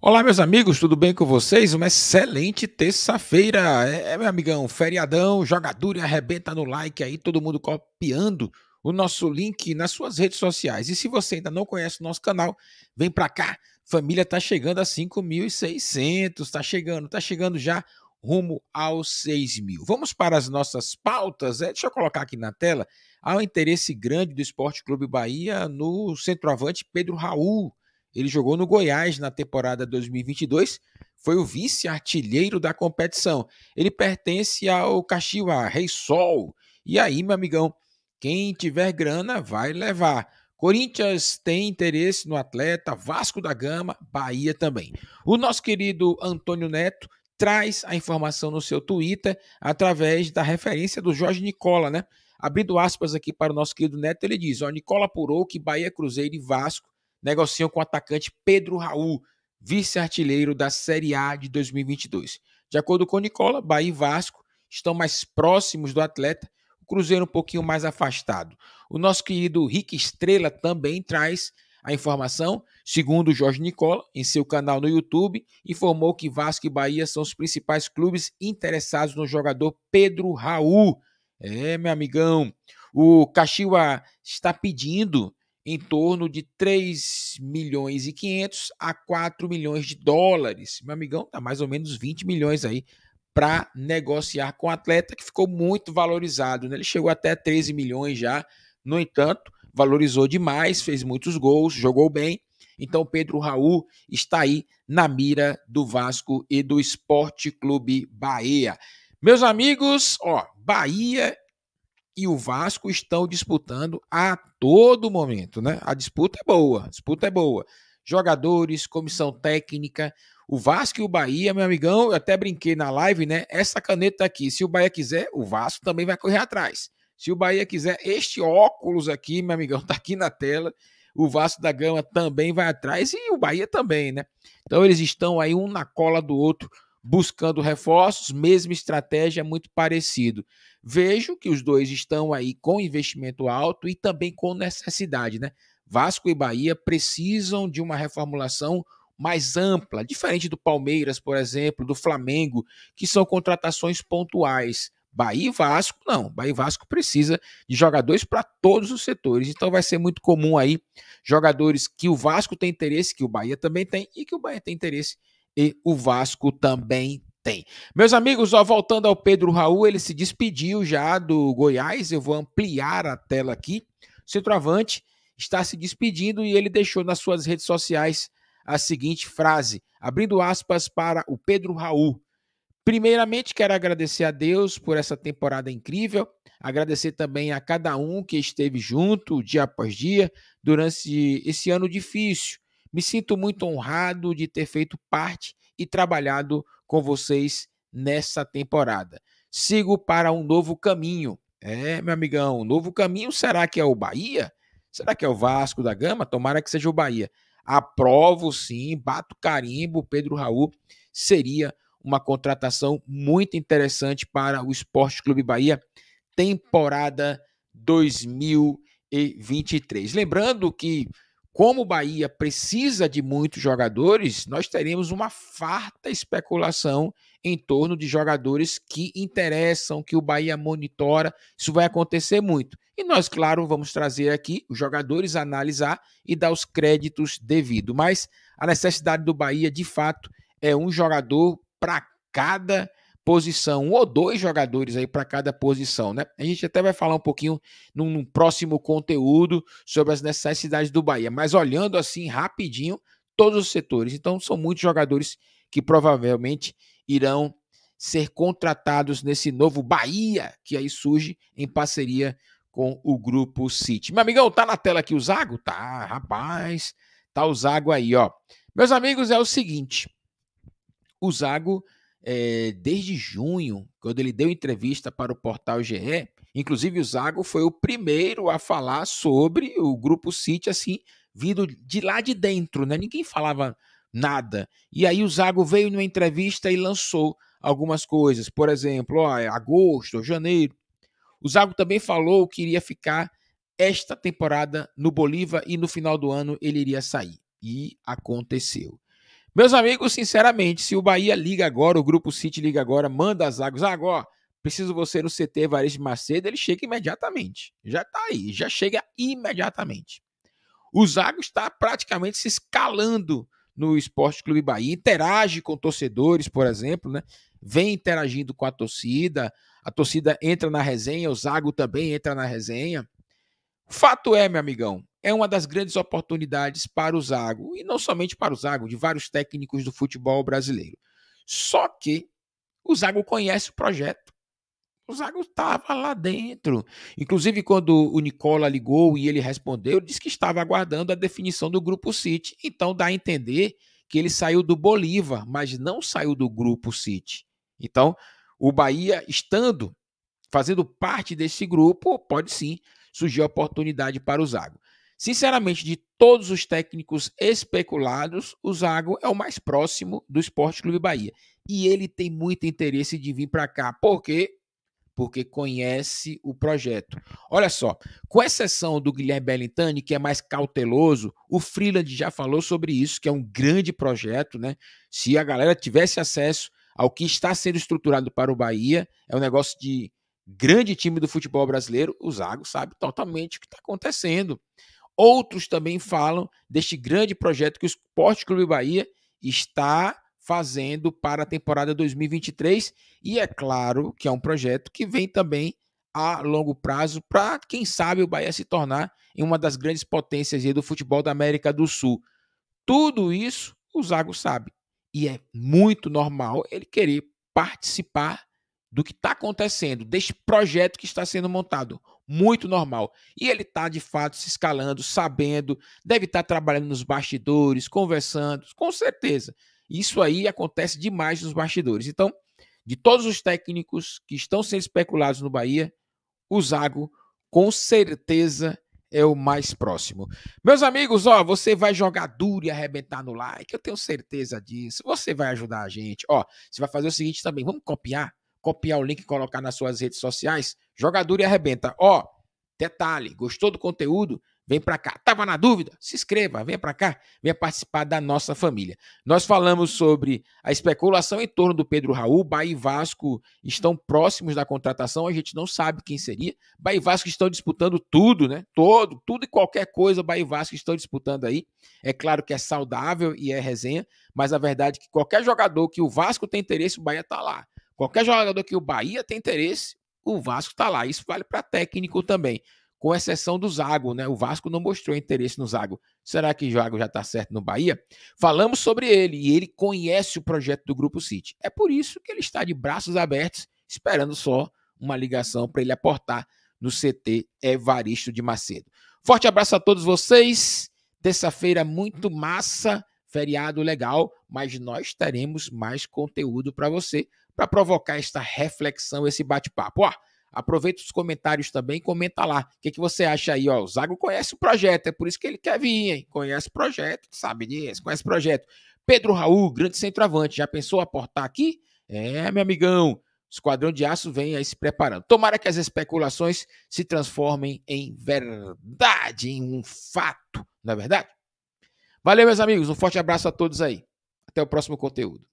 Olá, meus amigos, tudo bem com vocês? Uma excelente terça-feira. É, é meu amigão, feriadão, jogador e arrebenta no like aí, todo mundo copiando o nosso link nas suas redes sociais. E se você ainda não conhece o nosso canal, vem pra cá. Família tá chegando a 5.600, tá chegando, tá chegando já rumo aos 6 mil. Vamos para as nossas pautas. É, deixa eu colocar aqui na tela. Há um interesse grande do Esporte Clube Bahia no centroavante Pedro Raul. Ele jogou no Goiás na temporada 2022, foi o vice-artilheiro da competição. Ele pertence ao Caxiwa Rei Sol. E aí, meu amigão, quem tiver grana vai levar. Corinthians tem interesse no atleta, Vasco da Gama, Bahia também. O nosso querido Antônio Neto traz a informação no seu Twitter através da referência do Jorge Nicola, né? Abrindo aspas aqui para o nosso querido Neto, ele diz: Ó, Nicola apurou que Bahia, Cruzeiro e Vasco negociam com o atacante Pedro Raul, vice-artilheiro da Série A de 2022. De acordo com Nicola, Bahia e Vasco estão mais próximos do atleta, o Cruzeiro um pouquinho mais afastado. O nosso querido Rick Estrela também traz a informação, segundo Jorge Nicola, em seu canal no YouTube, informou que Vasco e Bahia são os principais clubes interessados no jogador Pedro Raul. É, meu amigão, o Caxiwa está pedindo em torno de 3 milhões e 500 a 4 milhões de dólares. Meu amigão, tá mais ou menos 20 milhões aí para negociar com o atleta que ficou muito valorizado, né? Ele chegou até 13 milhões já. No entanto, valorizou demais, fez muitos gols, jogou bem. Então, Pedro Raul está aí na mira do Vasco e do Esporte Clube Bahia. Meus amigos, ó, Bahia e o Vasco estão disputando a todo momento, né? A disputa é boa, a disputa é boa. Jogadores, comissão técnica, o Vasco e o Bahia, meu amigão, eu até brinquei na live, né? Essa caneta aqui, se o Bahia quiser, o Vasco também vai correr atrás. Se o Bahia quiser, este óculos aqui, meu amigão, tá aqui na tela. O Vasco da Gama também vai atrás e o Bahia também, né? Então eles estão aí um na cola do outro buscando reforços, mesma estratégia, muito parecido. Vejo que os dois estão aí com investimento alto e também com necessidade, né? Vasco e Bahia precisam de uma reformulação mais ampla, diferente do Palmeiras, por exemplo, do Flamengo, que são contratações pontuais. Bahia e Vasco, não. Bahia e Vasco precisa de jogadores para todos os setores. Então vai ser muito comum aí jogadores que o Vasco tem interesse, que o Bahia também tem, e que o Bahia tem interesse e o Vasco também tem. Meus amigos, ó, voltando ao Pedro Raul, ele se despediu já do Goiás. Eu vou ampliar a tela aqui. O centroavante está se despedindo e ele deixou nas suas redes sociais a seguinte frase, abrindo aspas para o Pedro Raul. Primeiramente, quero agradecer a Deus por essa temporada incrível, agradecer também a cada um que esteve junto dia após dia durante esse ano difícil. Me sinto muito honrado de ter feito parte e trabalhado com vocês nessa temporada. Sigo para um novo caminho. É, meu amigão, um novo caminho será que é o Bahia? Será que é o Vasco da Gama? Tomara que seja o Bahia. Aprovo sim, bato carimbo, Pedro Raul seria uma contratação muito interessante para o Esporte Clube Bahia, temporada 2023. Lembrando que como o Bahia precisa de muitos jogadores, nós teremos uma farta especulação em torno de jogadores que interessam, que o Bahia monitora. Isso vai acontecer muito. E nós, claro, vamos trazer aqui os jogadores, analisar e dar os créditos devidos. Mas a necessidade do Bahia, de fato, é um jogador para cada posição, um ou dois jogadores aí para cada posição, né? A gente até vai falar um pouquinho num, num, próximo conteúdo sobre as necessidades do Bahia, mas olhando assim rapidinho todos os setores. Então são muitos jogadores que provavelmente irão ser contratados nesse novo Bahia que aí surge em parceria com o grupo City. Meu amigão, tá na tela aqui o Zago? Tá, rapaz. Tá o Zago aí, ó. Meus amigos, é o seguinte. O Zago é, desde junho, quando ele deu entrevista para o portal GE. Inclusive, o Zago foi o primeiro a falar sobre o grupo City, assim, vindo de lá de dentro, né? Ninguém falava nada. E aí o Zago veio numa entrevista e lançou algumas coisas. Por exemplo, ó, é agosto, janeiro. O Zago também falou que iria ficar esta temporada no Bolívar e no final do ano ele iria sair. E aconteceu. Meus amigos, sinceramente, se o Bahia liga agora, o Grupo City liga agora, manda as águas ah, agora, preciso você no CT de Macedo, ele chega imediatamente. Já tá aí, já chega imediatamente. O Zago está praticamente se escalando no Esporte Clube Bahia, interage com torcedores, por exemplo, né? Vem interagindo com a torcida, a torcida entra na resenha, o Zago também entra na resenha. Fato é, meu amigão, é uma das grandes oportunidades para o Zago, e não somente para o Zago, de vários técnicos do futebol brasileiro. Só que o Zago conhece o projeto. O Zago estava lá dentro. Inclusive, quando o Nicola ligou e ele respondeu, disse que estava aguardando a definição do grupo City. Então dá a entender que ele saiu do Bolívar, mas não saiu do grupo City. Então, o Bahia, estando, fazendo parte desse grupo, pode sim surgir a oportunidade para o Zago. Sinceramente, de todos os técnicos especulados, o Zago é o mais próximo do Esporte Clube Bahia. E ele tem muito interesse de vir para cá. Por quê? Porque conhece o projeto. Olha só, com exceção do Guilherme Bellintani, que é mais cauteloso, o Freeland já falou sobre isso, que é um grande projeto, né? Se a galera tivesse acesso ao que está sendo estruturado para o Bahia, é um negócio de grande time do futebol brasileiro, o Zago sabe totalmente o que está acontecendo. Outros também falam deste grande projeto que o Esporte Clube Bahia está fazendo para a temporada 2023. E é claro que é um projeto que vem também a longo prazo para, quem sabe, o Bahia se tornar em uma das grandes potências do futebol da América do Sul. Tudo isso o Zago sabe. E é muito normal ele querer participar do que está acontecendo, deste projeto que está sendo montado muito normal. E ele está de fato se escalando, sabendo, deve estar tá trabalhando nos bastidores, conversando, com certeza. Isso aí acontece demais nos bastidores. Então, de todos os técnicos que estão sendo especulados no Bahia, o Zago com certeza é o mais próximo. Meus amigos, ó, você vai jogar duro e arrebentar no like, eu tenho certeza disso. Você vai ajudar a gente. Ó, você vai fazer o seguinte também, vamos copiar copiar o link e colocar nas suas redes sociais. Jogador e arrebenta. Ó, oh, detalhe, gostou do conteúdo? Vem para cá. Tava na dúvida? Se inscreva, vem para cá, venha participar da nossa família. Nós falamos sobre a especulação em torno do Pedro Raul. Bahia e Vasco estão próximos da contratação, a gente não sabe quem seria. Bahia e Vasco estão disputando tudo, né? Todo, tudo e qualquer coisa, Bahia e Vasco estão disputando aí. É claro que é saudável e é resenha, mas a verdade é que qualquer jogador que o Vasco tem interesse, o Bahia tá lá. Qualquer jogador que o Bahia tem interesse, o Vasco está lá. Isso vale para técnico também, com exceção do Zago, né? O Vasco não mostrou interesse no Zago. Será que o Zago já está certo no Bahia? Falamos sobre ele e ele conhece o projeto do Grupo City. É por isso que ele está de braços abertos, esperando só uma ligação para ele aportar no CT Evaristo de Macedo. Forte abraço a todos vocês. Terça-feira muito massa feriado legal, mas nós teremos mais conteúdo para você para provocar esta reflexão, esse bate-papo. Ó, aproveita os comentários também, comenta lá. O que, que você acha aí? Ó, o Zago conhece o projeto, é por isso que ele quer vir, hein? Conhece o projeto, sabe disso, conhece o projeto. Pedro Raul, grande centroavante, já pensou aportar aqui? É, meu amigão, Esquadrão de Aço vem aí se preparando. Tomara que as especulações se transformem em verdade, em um fato, não é verdade? Valeu, meus amigos. Um forte abraço a todos aí. Até o próximo conteúdo.